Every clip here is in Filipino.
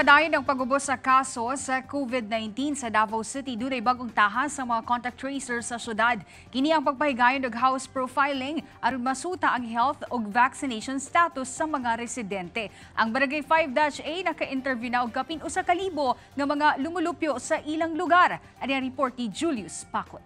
Padayon ang pagubos sa kaso sa COVID-19 sa Davao City dunay bagong tahas sa mga contact tracers sa syudad. Kini ang pagpahigayon og house profiling aron masuta ang health ug vaccination status sa mga residente. Ang Barangay 5-A naka-interview na og kapin usa ka libo nga mga lumulupyo sa ilang lugar. Ani ang report ni Julius Pakot.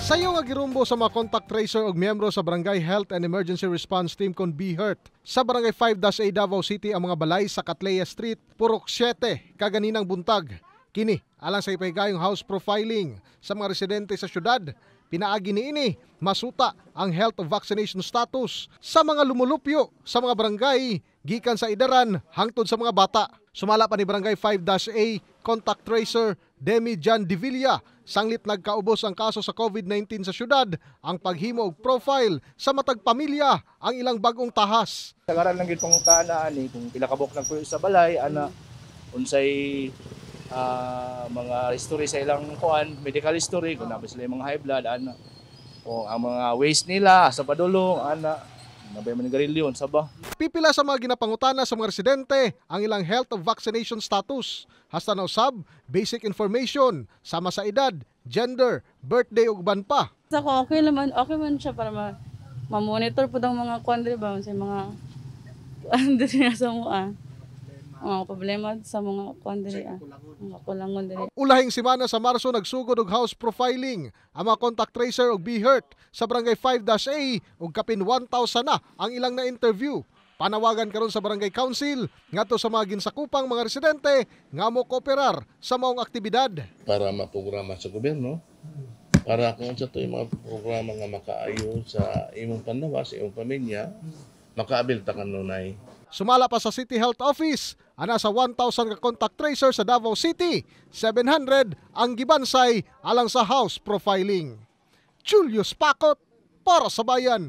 Sayo nga girumbo sa mga contact tracer og miyembro sa Barangay Health and Emergency Response Team kon BHERT. Sa Barangay 5-A Davao City ang mga balay sa Catleya Street, Purok 7, kaganinang buntag. Kini, Alang sa ipahigayong house profiling sa mga residente sa syudad, pinaagi niini masuta ang health vaccination status sa mga lumulupyo sa mga barangay gikan sa idaran hangtod sa mga bata. Sumala pa ni Barangay 5-A contact tracer Demi Jan Divilla sanglit nagkaubos ang kaso sa COVID-19 sa syudad ang paghimo og profile sa matag pamilya ang ilang bagong tahas. Sa ngaran lang gid pangutana ani eh, kung pila kabok nagpuyo sa balay ana unsay uh, mga history sa ilang kuan, medical history, kung nabay sila yung mga high blood, ana. O ang mga waste nila, sa padulong, ana. Nabay man garilyon, sabah. Pipila sa mga ginapangutana sa mga residente ang ilang health of vaccination status. Hasta na usab, basic information, sama sa edad, gender, birthday ug ban pa. Sa ko okay naman, okay man siya para ma ma-monitor po daw mga kuan ba sa mga kuan diri sa mo ang problema sa mga kuan diri ah. Ulahing semana sa Marso nagsugod og house profiling ang mga contact tracer og BHERT sa barangay 5-A og kapin 1,000 na ang ilang na interview. Panawagan karon sa barangay council ngadto sa mga ginsakupang mga residente nga mo kooperar sa maong aktibidad para maprograma sa gobyerno para kung sa to mga programa nga makaayo sa imong panlawas, imong pamilya, makaabil ta kanunay sumala pa sa City Health Office ana sa 1,000 ka contact tracer sa Davao City, 700 ang gibansay alang sa house profiling. Julius Pakot para sa bayan.